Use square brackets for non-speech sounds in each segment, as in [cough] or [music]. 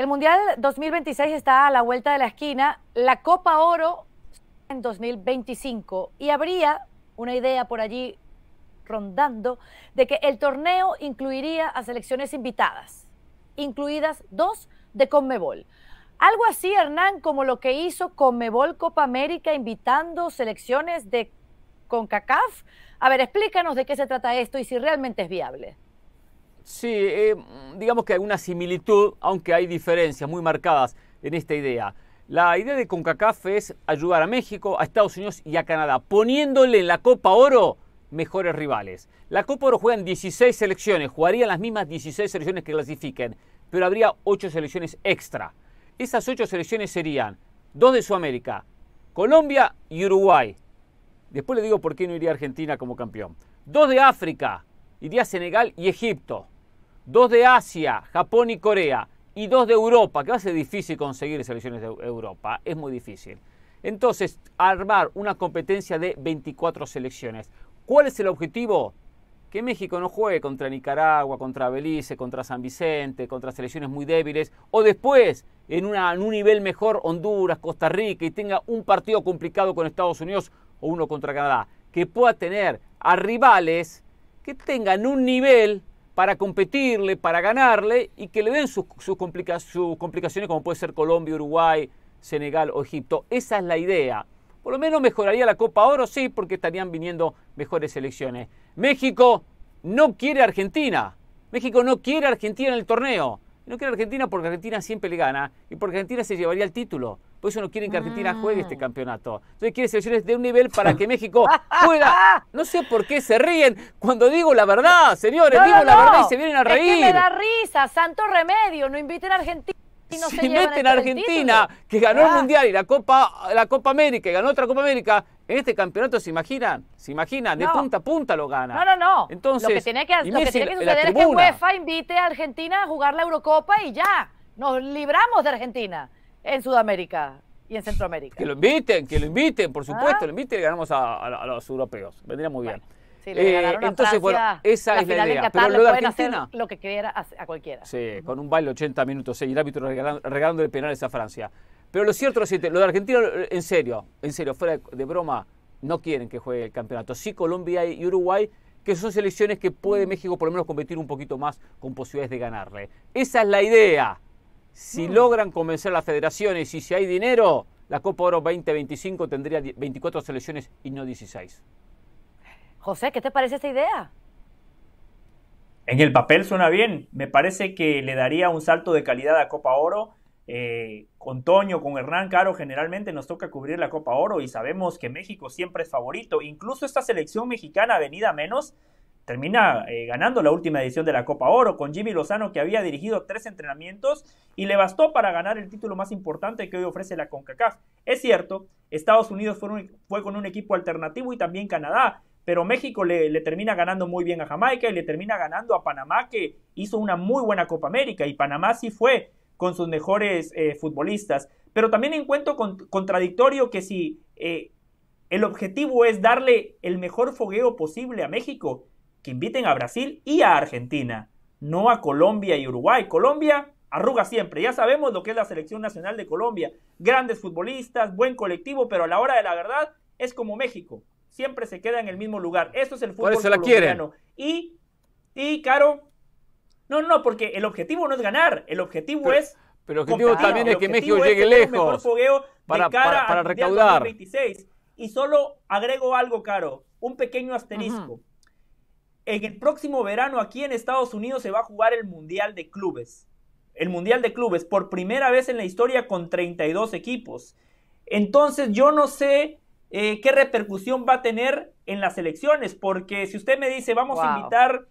El Mundial 2026 está a la vuelta de la esquina, la Copa Oro en 2025 y habría una idea por allí rondando de que el torneo incluiría a selecciones invitadas, incluidas dos de Conmebol. Algo así, Hernán, como lo que hizo Conmebol Copa América invitando selecciones de CONCACAF. A ver, explícanos de qué se trata esto y si realmente es viable. Sí, eh, digamos que hay una similitud, aunque hay diferencias muy marcadas en esta idea. La idea de CONCACAF es ayudar a México, a Estados Unidos y a Canadá, poniéndole en la Copa Oro mejores rivales. La Copa Oro juegan 16 selecciones, jugarían las mismas 16 selecciones que clasifiquen, pero habría 8 selecciones extra. Esas 8 selecciones serían dos de Sudamérica, Colombia y Uruguay. Después le digo por qué no iría Argentina como campeón. Dos de África, iría Senegal y Egipto dos de Asia, Japón y Corea, y dos de Europa, que va a ser difícil conseguir selecciones de Europa, es muy difícil. Entonces, armar una competencia de 24 selecciones. ¿Cuál es el objetivo? Que México no juegue contra Nicaragua, contra Belice, contra San Vicente, contra selecciones muy débiles, o después, en, un nivel mejor, Honduras, Costa Rica, y tenga un partido complicado con Estados Unidos o uno contra Canadá. Que pueda tener a rivales que tengan un nivel para competirle, para ganarle y que le den sus, complicaciones como puede ser Colombia, Uruguay, Senegal o Egipto. Esa es la idea. Por lo menos mejoraría la Copa Oro, sí, porque estarían viniendo mejores selecciones. México no quiere a Argentina. México no quiere a Argentina en el torneo. No quiere a Argentina porque Argentina siempre le gana y porque Argentina se llevaría el título. Por pues eso no quieren que Argentina juegue este ah. campeonato. Entonces quieren selecciones de un nivel para que México juega. [laughs] No sé por qué se ríen cuando digo la verdad, señores. digo la verdad y se vienen a reír. Es que me da risa, santo remedio. No inviten a Argentina. no se meten este a Argentina, que ganó el ah. Mundial y la Copa, la Copa América, y ganó otra Copa América, en este campeonato se imaginan, se imaginan, de punta a punta lo gana. No, no, no. Entonces, lo que que, lo que, tiene que suceder es que UEFA invite a Argentina a jugar la Eurocopa y ya, nos libramos de Argentina en Sudamérica y en Centroamérica. Que lo inviten, que lo inviten, por supuesto, ¿Ah? lo inviten y ganamos a, los europeos. Vendría muy bien. Eh, entonces, Francia, esa es la idea. Pero lo de Argentina. lo que quiera a, cualquiera. Sí, con un baile 80 minutos, y el árbitro regalando, regalándole penales a Francia. Pero lo cierto es lo de Argentina, en serio, en serio, fuera de, de broma, no quieren que juegue el campeonato. Sí, Colombia y Uruguay, que son selecciones que puede mm. México por lo menos competir un poquito más con posibilidades de ganarle. Esa es la idea. Si mm. logran convencer a las federaciones y si hay dinero, la Copa Oro 2025 tendría 24 selecciones y no 16. José, ¿qué te parece esta idea? En el papel suena bien. Me parece que le daría un salto de calidad a Copa Oro. Eh, con Toño, con Hernán Caro, generalmente nos toca cubrir la Copa Oro y sabemos que México siempre es favorito. Incluso esta selección mexicana venida menos termina eh, ganando la última edición de la Copa Oro con Jimmy Lozano que había dirigido tres entrenamientos y le bastó para ganar el título más importante que hoy ofrece la CONCACAF. Es cierto, Estados Unidos fue, con un equipo alternativo y también Canadá, pero México le, termina ganando muy bien a Jamaica y le termina ganando a Panamá que hizo una muy buena Copa América y Panamá sí fue con sus mejores eh, futbolistas. Pero también encuentro contradictorio que si eh, el objetivo es darle el mejor fogueo posible a México, que inviten a Brasil y a Argentina, no a Colombia y Uruguay. Colombia arruga siempre, ya sabemos lo que es la selección nacional de Colombia, grandes futbolistas, buen colectivo, pero a la hora de la verdad es como México, siempre se queda en el mismo lugar. Eso es el fútbol colombiano. Y, y, Caro, no, no, porque el objetivo no es ganar, el objetivo es... Pero el objetivo también es que México llegue lejos. para, para, recaudar. Y solo agrego algo, Caro, un pequeño asterisco en el próximo verano aquí en Estados Unidos se va a jugar el Mundial de Clubes. El Mundial de Clubes, por primera vez en la historia con 32 equipos. Entonces yo no sé eh, qué repercusión va a tener en las elecciones, porque si usted me dice vamos a invitar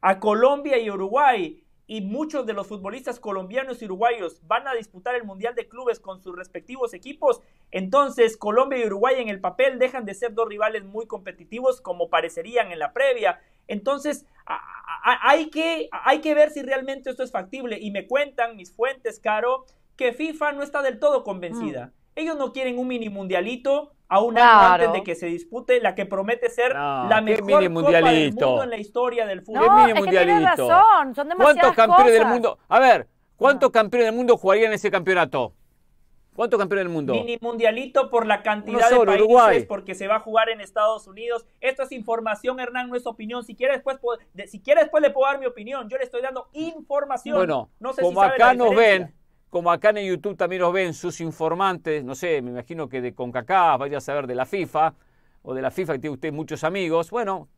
a Colombia y Uruguay y muchos de los futbolistas colombianos y uruguayos van a disputar el Mundial de Clubes con sus respectivos equipos, entonces Colombia y Uruguay en el papel dejan de ser dos rivales muy competitivos como parecerían en la previa. Entonces, hay que, hay que ver si realmente esto es factible. Y me cuentan mis fuentes, Caro, que FIFA no está del todo convencida. Mm. Ellos no quieren un mini mundialito a un antes de que se dispute la que promete ser la mejor copa del mundo en la historia del fútbol. No, es que razón, son ¿Cuántos campeones del mundo? A ver, ¿cuántos ah. campeones del mundo jugarían ese campeonato? ¿Cuánto campeón del mundo? Mini mundialito por la cantidad de países, porque se va a jugar en Estados Unidos. Esto es información, Hernán, no es opinión. Si quiere pues, después, si quiere después pues, le puedo dar mi opinión. Yo le estoy dando información. Bueno, no sé como acá nos ven, como acá en YouTube también nos ven sus informantes, no sé, me imagino que de CONCACAF, vaya a saber de la FIFA, o de la FIFA que tiene usted muchos amigos. Bueno,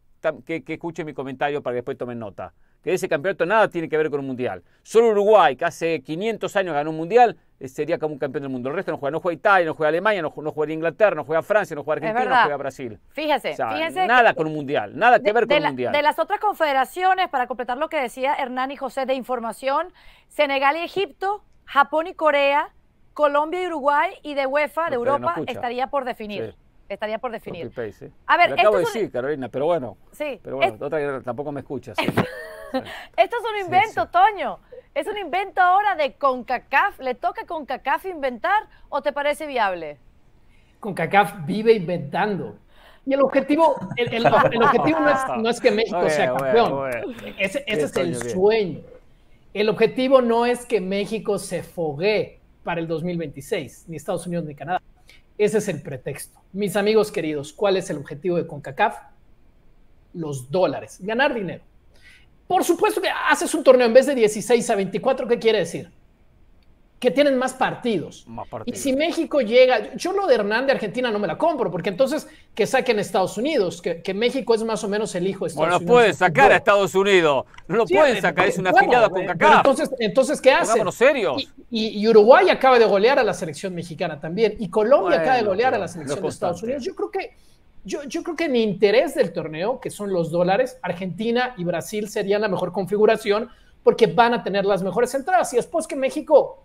que, que escuche mi comentario para que después tomen nota que ese campeonato nada tiene que ver con un mundial. Solo Uruguay, que hace 500 años ganó un mundial, eh, sería como un campeón del mundo. El resto no juega, no juega Italia, no juega Alemania, no, juega Inglaterra, no juega Francia, no juega Argentina, no juega Brasil. Fíjese, Nada con un mundial, nada que ver con un mundial. De las otras confederaciones, para completar lo que decía Hernán y José de información, Senegal y Egipto, Japón y Corea, Colombia y Uruguay y de UEFA, de Europa, estaría por definir estaría por definir. A acabo de Carolina, pero bueno. Sí. Pero bueno, tampoco me escuchas. [laughs] Esto es un invento, Toño. Es un invento ahora de CONCACAF. ¿Le toca CONCACAF inventar o te parece viable? CONCACAF vive inventando. Y el objetivo, el, objetivo no, es, no, es, que México sea campeón. Ese, ese es el sueño. El objetivo no es que México se fogue para el 2026, ni Estados Unidos ni Canadá. Ese es el pretexto. Mis amigos queridos, ¿cuál es el objetivo de CONCACAF? Los dólares, ganar dinero. Por supuesto que haces un torneo en vez de 16 a 24, ¿qué quiere decir? que tienen más partidos. Y si México llega, yo lo de Hernán de Argentina no me la compro, porque entonces que saquen Estados Unidos, que, México es más o menos el hijo de Estados bueno, Unidos. pueden sacar a Estados Unidos, no lo pueden eh, sacar, es una bueno, eh, con Cacá. Entonces, entonces, ¿qué hacen? Y, Uruguay acaba de golear a la selección mexicana también, y Colombia acaba de golear a la selección de Estados Unidos. Yo creo que... Yo, yo, creo que en interés del torneo, que son los dólares, Argentina y Brasil serían la mejor configuración porque van a tener las mejores entradas. Y después que México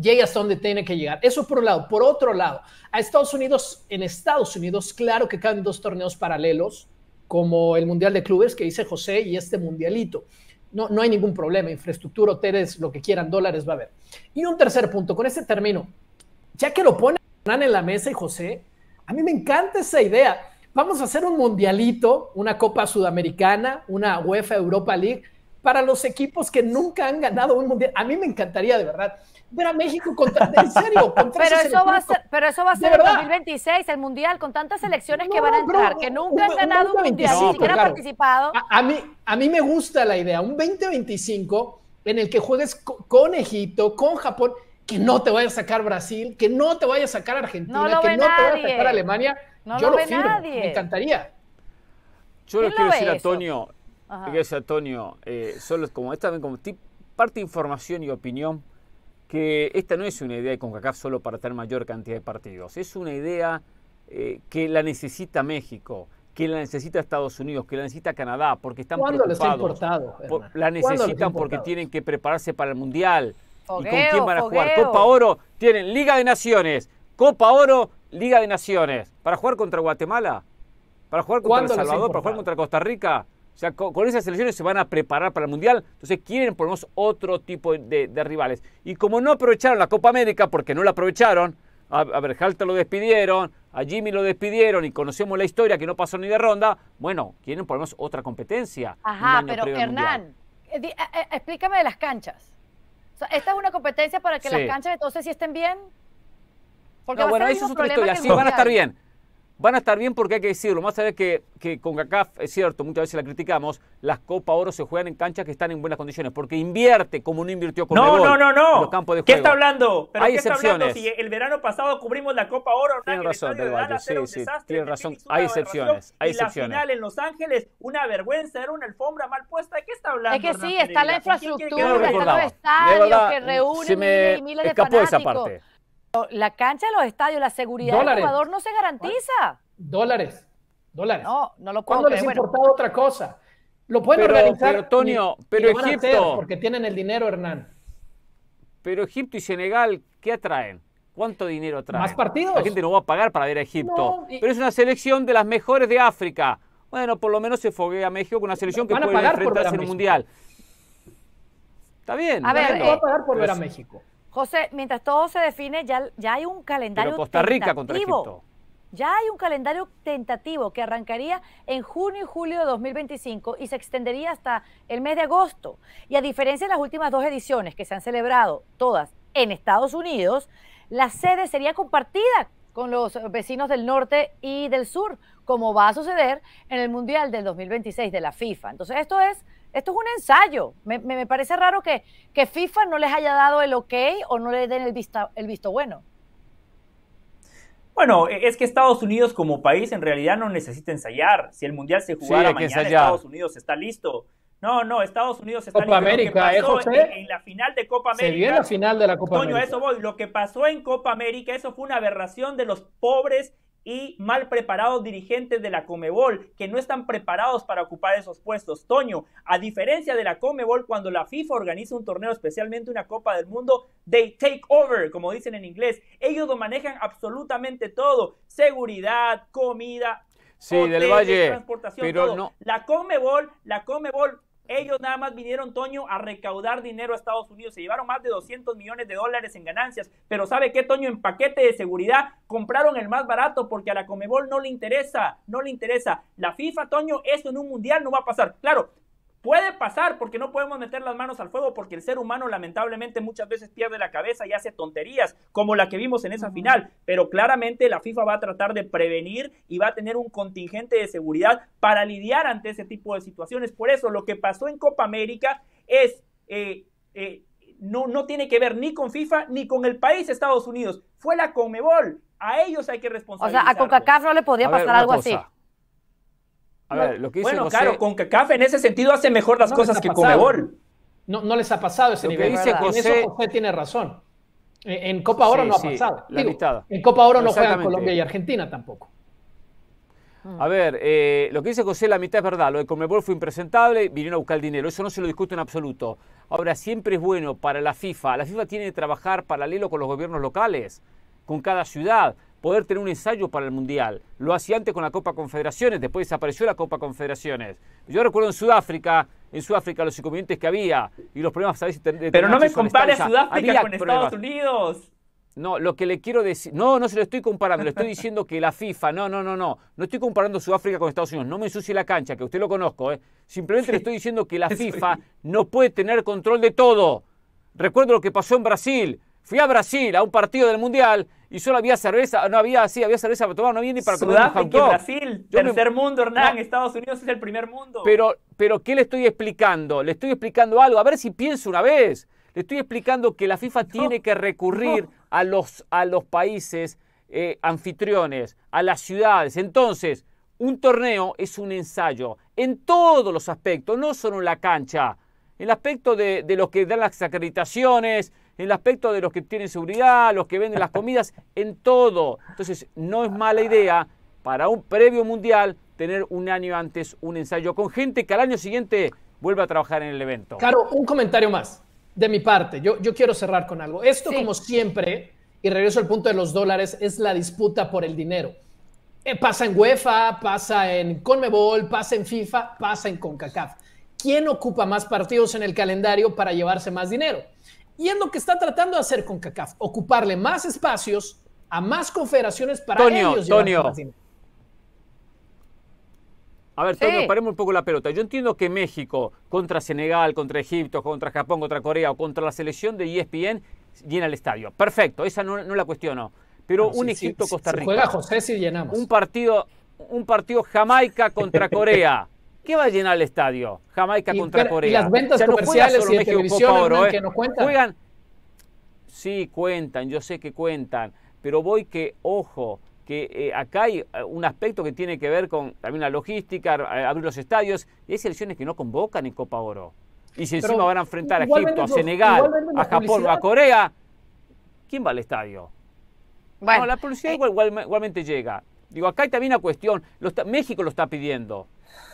llegue hasta donde tiene que llegar. Eso por un lado. Por otro lado, a Estados Unidos, en Estados Unidos, claro que caben dos torneos paralelos, como el Mundial de Clubes que dice José y este Mundialito. No, no hay ningún problema, infraestructura, hoteles, lo que quieran, dólares va a haber. Y un tercer punto, con este término, ya que lo ponen en la mesa y José, a mí me encanta esa idea. Vamos a hacer un mundialito, una Copa Sudamericana, una UEFA Europa League, para los equipos que nunca han ganado un mundial. A mí me encantaría, de verdad, ver a México contra, en [laughs] serio, pero, eso va a ser, pero eso va a ser 2026, el mundial, con tantas elecciones que van a entrar, que nunca han ganado un, mundial, ni siquiera han participado. A, mí, a mí me gusta la idea, un 2025 en el que juegues con, Egipto, con Japón, que no te vaya a sacar Brasil, que no te vaya a sacar Argentina, que no te vaya a sacar Alemania. No yo lo, me encantaría. Yo le quiero decir Antonio, Gracias, Antonio, eh, solo como esta, como parte información y opinión, que esta no es una idea de CONCACAF solo para tener mayor cantidad de partidos, es una idea eh, que la necesita México, que la necesita Estados Unidos, que la necesita Canadá, porque están preocupados. Les importado, la necesitan porque tienen que prepararse para el Mundial. ¿Y con quién van a jugar? Copa Oro, tienen Liga de Naciones, Copa Oro, Liga de Naciones. ¿Para jugar contra Guatemala? ¿Para jugar contra El Salvador? ¿Para jugar contra Costa Rica? O sea, con, esas selecciones se van a preparar para el Mundial. Entonces quieren ponernos otro tipo de, rivales. Y como no aprovecharon la Copa América, porque no la aprovecharon, a, a Berhalter lo despidieron, a Jimmy lo despidieron y conocemos la historia que no pasó ni de ronda, bueno, quieren ponernos otra competencia. Ajá, pero Hernán, eh, eh, eh, explícame de las canchas. O sea, ¿Esta es una competencia para que las canchas entonces sí estén bien? Porque no, bueno, eso es otra historia. Sí, van a estar bien van a estar bien porque hay que decirlo, más allá de que, que con CACAF, es cierto, muchas veces la criticamos, las Copa Oro se juegan en canchas que están en buenas condiciones, porque invierte como no invirtió con no, no, los campos de juego. ¿Qué está hablando? Hay excepciones. Está hablando? Si el verano pasado cubrimos la Copa Oro, tiene razón, razón. Hay excepciones, hay la final en Los Ángeles, una vergüenza, era una alfombra mal puesta, ¿de qué está hablando? Es que sí, está la infraestructura, los que reúnen miles, Esa parte. La cancha, de los estadios, la seguridad del jugador no se garantiza. Dólares, dólares. No, no lo puedo ¿Cuándo les importa otra cosa? Lo pueden pero, organizar. Pero, Antonio, pero Egipto. Porque tienen el dinero, Hernán. Pero Egipto y Senegal, ¿qué atraen? ¿Cuánto dinero atraen? Más partidos. La gente no va a pagar para ver a Egipto. Pero es una selección de las mejores de África. Bueno, por lo menos se foguea a México con una selección que puede enfrentarse en un mundial. Está bien. A ver, no va a pagar por ver a México. José, mientras todo se define, ya, ya hay un calendario Costa Rica tentativo. Ya hay un calendario tentativo que arrancaría en junio y julio de 2025 y se extendería hasta el mes de agosto. Y a diferencia de las últimas dos ediciones que se han celebrado todas en Estados Unidos, la sede sería compartida con los vecinos del norte y del sur, como va a suceder en el Mundial del 2026 de la FIFA. Entonces, esto es esto es un ensayo. Me, parece raro que, que, FIFA no les haya dado el ok o no le den el, visto bueno. Bueno, e, es que Estados Unidos como país en realidad no necesita ensayar. Si el Mundial se jugara mañana, Estados Unidos está listo. No, no, Estados Unidos está listo. ¿eh, en, la final de Copa América. Se la final de la Copa eso voy. Lo que pasó en Copa América, eso fue una aberración de los pobres y mal preparados dirigentes de la Comebol que no están preparados para ocupar esos puestos. Toño, a diferencia de la Comebol, cuando la FIFA organiza un torneo, especialmente una Copa del Mundo, they take over, como dicen en inglés. Ellos lo manejan absolutamente todo: seguridad, comida. Transportación, todo. La Comebol, la Comebol ellos nada más vinieron, Toño, a recaudar dinero a Estados Unidos. Se llevaron más de 200 millones de dólares en ganancias. Pero ¿sabe qué, Toño? En paquete de seguridad compraron el más barato porque a la Comebol no le interesa. No le interesa. La FIFA, Toño, eso en un mundial no va a pasar. Claro, Puede pasar porque no podemos meter las manos al fuego porque el ser humano lamentablemente muchas veces pierde la cabeza y hace tonterías como la que vimos en esa final, pero claramente la FIFA va a tratar de prevenir y va a tener un contingente de seguridad para lidiar ante ese tipo de situaciones. Por eso lo que pasó en Copa América es... Eh, eh, no, no tiene que ver ni con FIFA ni con el país Estados Unidos. Fue la Comebol. A ellos hay que responsabilizar. O sea, a coca no le podía pasar algo así. A ver, lo que dice bueno, claro, con café en ese sentido hace mejor las cosas que Comebol. No, les ha pasado ese nivel. En eso José tiene razón. En Copa Oro no ha pasado. en Copa Oro no juegan Colombia y Argentina tampoco. Mm. A ver, eh, lo que dice José, la mitad es verdad. Lo de Comebol fue impresentable, vinieron a buscar dinero. Eso no se lo discute en absoluto. Ahora, siempre es bueno para la FIFA. La FIFA tiene que trabajar paralelo con los gobiernos locales, con cada ciudad poder tener un ensayo para el Mundial. Lo hacía antes con la Copa Confederaciones, después desapareció la Copa Confederaciones. Yo recuerdo en Sudáfrica, en Sudáfrica los inconvenientes que había y los problemas Pero no me compares Sudáfrica con Estados Unidos. No, lo que le quiero decir, no, no se lo estoy comparando, le estoy diciendo que la FIFA, no, no, no, no, no estoy comparando Sudáfrica con Estados Unidos, no me ensucie la cancha, que usted lo conozco, ¿eh? simplemente le estoy diciendo que la [laughs] FIFA no puede tener control de todo. Recuerdo lo que pasó en Brasil, Fui a Brasil a un partido del Mundial y solo había cerveza, no había sí, había cerveza para tomar, no había ni para comer Brasil, tercer mundo, Hernán, Estados Unidos es el primer mundo. Pero, pero, ¿qué le estoy explicando? Le estoy explicando algo, a ver si pienso una vez. Le estoy explicando que la FIFA tiene que recurrir a, los, a los países eh, anfitriones, a las ciudades. Entonces, un torneo es un ensayo en todos los aspectos, no solo en la cancha. el aspecto de, de los que dan las acreditaciones, en el aspecto de los que tienen seguridad, los que venden las comidas, en todo. Entonces, no es mala idea para un previo mundial tener un año antes un ensayo con gente que al año siguiente vuelva a trabajar en el evento. Caro, un comentario más de mi parte. Yo, yo quiero cerrar con algo. Esto, como siempre, y regreso al punto de los dólares, es la disputa por el dinero. Eh, pasa en UEFA, pasa en Conmebol, pasa en FIFA, pasa en CONCACAF. ¿Quién ocupa más partidos en el calendario para llevarse más dinero? Y es lo que está tratando de hacer con CACAF, ocuparle más espacios a más confederaciones para ellos. Tonio. A ver, Tonio, paremos un poco la pelota. Yo entiendo que México contra Senegal, contra Egipto, contra Japón, contra Corea o contra la selección de ESPN llena el estadio. Perfecto, esa no, la cuestiono. Pero un Egipto-Costa Rica. juega José si llenamos. Un partido, un partido Jamaica contra [laughs] Corea. ¿Qué va a llenar el estadio? Jamaica contra Corea. Y las ventas comerciales y México, televisión, ¿eh? que no cuentan. Juegan, sí, cuentan, yo sé que cuentan, pero voy que, ojo, que eh, acá hay eh, un aspecto que tiene que ver con también la logística, abrir los estadios, y hay selecciones que no convocan en Copa Oro. Y si encima van a enfrentar a Egipto, a Senegal, a Japón o a Corea, ¿quién va al estadio? Bueno, no, la policía igualmente llega. Digo, acá hay también una cuestión, México lo está pidiendo.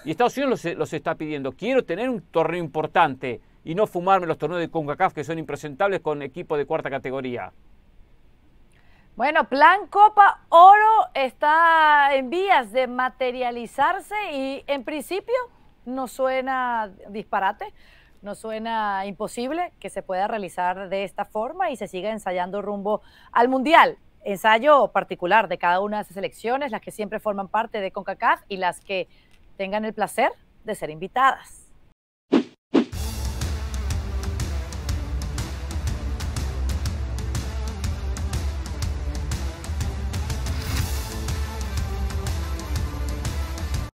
Y Estados Unidos los, está pidiendo. Quiero tener un torneo importante y no fumarme los torneos de CONCACAF que son impresentables con equipos de cuarta categoría. Bueno, Plan Copa Oro está en vías de materializarse y en principio no suena disparate, no suena imposible que se pueda realizar de esta forma y se siga ensayando rumbo al Mundial ensayo particular de cada una de esas selecciones, las que siempre forman parte de CONCACAF y las que tengan el placer de ser invitadas.